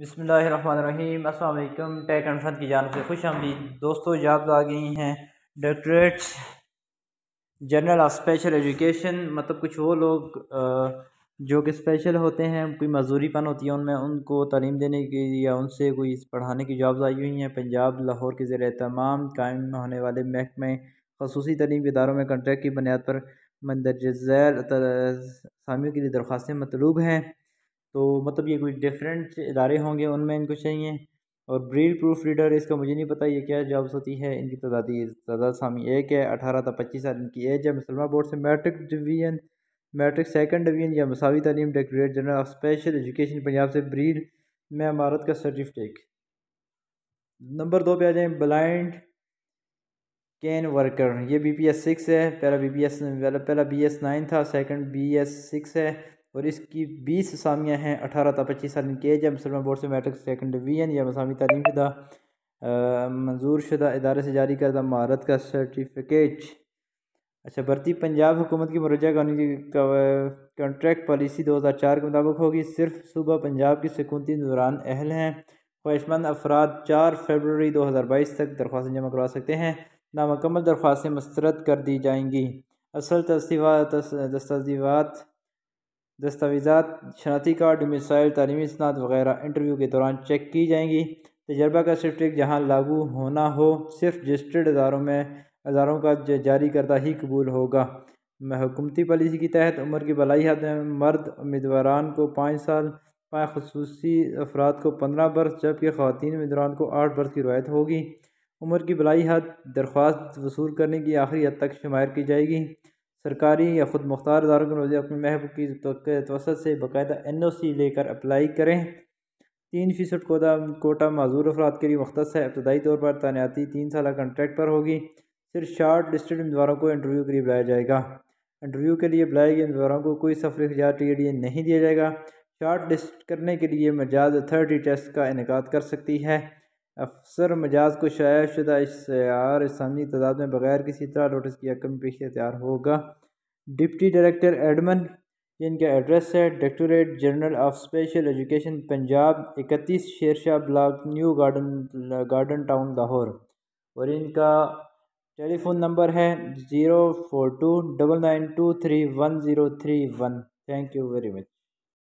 बसमीम् अल्लाम take and fun की जानब से खुश भी दोस्तों याद आ गई हैं doctorates general of special education मतलब कुछ वो लोग जो कि स्पेशल होते हैं कोई मजदूरी पन होती है उनमें उनको तालीम देने की या उनसे कोई पढ़ाने की जॉब्स आई हुई हैं पंजाब लाहौर के ज़र तमाम कायम होने वाले महकमे खसूसी तलीम के इदारों में कंट्रैक्ट की बुनियाद पर मंदरज सामियों के लिए दरख्वास्तें मतलूब हैं तो मतलब ये कुछ डिफरेंट इदारे होंगे उनमें इनको चाहिए और ब्रील प्रूफ रीडर इसका मुझे नहीं पता ये क्या जॉब्स होती है इनकी तदादी तदाद सामी एक है अठारह था पच्चीस साल इनकी एज है मुसलमान बोर्ड से matric division matric second division या मसावी तलीम directorate general of special education Punjab से ब्रीड में अमारत का सर्टिफिकेट नंबर दो पे आ जाएँ ब्लाइंड कैन वर्कर ये बी पी एस सिक्स है पहला बी पी एस पहला बी एस नाइन था सेकेंड बी एस सिक्स है और इसकी बीस असामियाँ हैं अठारह तो पच्चीस साल के एज है मुसलमान बोर्ड से मैट्रिक सेकेंड डिवीजन या मसामी तलीम शुदा मंजूर शुदा इदारे से जारी करदा महारत का सर्टिफिकेट अच्छा भर्ती पंजाब हुकूमत की मुरजा की कॉन्ट्रैक्ट पॉलिसी दो हज़ार चार के मुताबिक होगी सिर्फ सुबह पंजाब की सकूनती दौरान अहल हैं ख्वाहिशमंद अफराद चार फरवरी दो हज़ार बाईस तक दरख्वास्तें जमा करवा सकते हैं नामकमल दरख्वास्तें मस्तरद कर दी जाएंगी असल तस्तीवा तस्तीवात दस्तावेज़ा शनाती कार्ड मिसाइल तलीमी इसनाद वगैरह इंटरव्यू के दौरान चेक की जाएंगी तजर्बा का सर्टिफिकेट जहाँ लागू होना हो सिर्फ रजिस्टर्ड इदारों में अदारों का जारी करता ही कबूल होगा हुकूमती पॉलिसी के तहत उम्र की भलाई हद में मर्द उम्मीदवार को पाँच साल पाँच खसूस अफराद को पंद्रह बरस जबकि खातन उम्मीदवार को आठ बरस की रवायत होगी उम्र की भलाई हद दरख्वास्त वसूल करने की आखिरी हद तक शुमार की जाएगी सरकारी या ख़ुद मुख्तार इदारों के रोज़ अपने महबूब की तवसत से बाकायदा एन ओ सी लेकर अप्लाई करें तीन फ़ीसद कोदा कोटा मजूर अफराद के लिए मुख्त है इब्तदाई तौर पर तैनाती तीन साल कंट्रैक्ट पर होगी सिर्फ शार्ट डिस्ट्रिक्ट उम्मीदवारों को इंटरव्यू के लिए बुलाया जाएगा इंटरव्यू के लिए बुलाए गए उम्मीदवारों को कोई सफर अख्तियार के लिए नहीं दिया जाएगा शार्ट लिस्ट करने के लिए मजाज अथॉरिटी टेस्ट का इनका कर सकती है अफसर मजाज को शाया शुदा इश्तार इसमी तादाद में बगैर किसी तरह नोटिस की रकम पेश तैयार होगा डिप्टी डायरेक्टर एडमन इनका एड्रेस है directorate general of special education Punjab इकतीस Sher Shah block new garden garden town Lahore और इनका टेलीफोन नंबर है zero four two double nine two three one zero three one thank you very much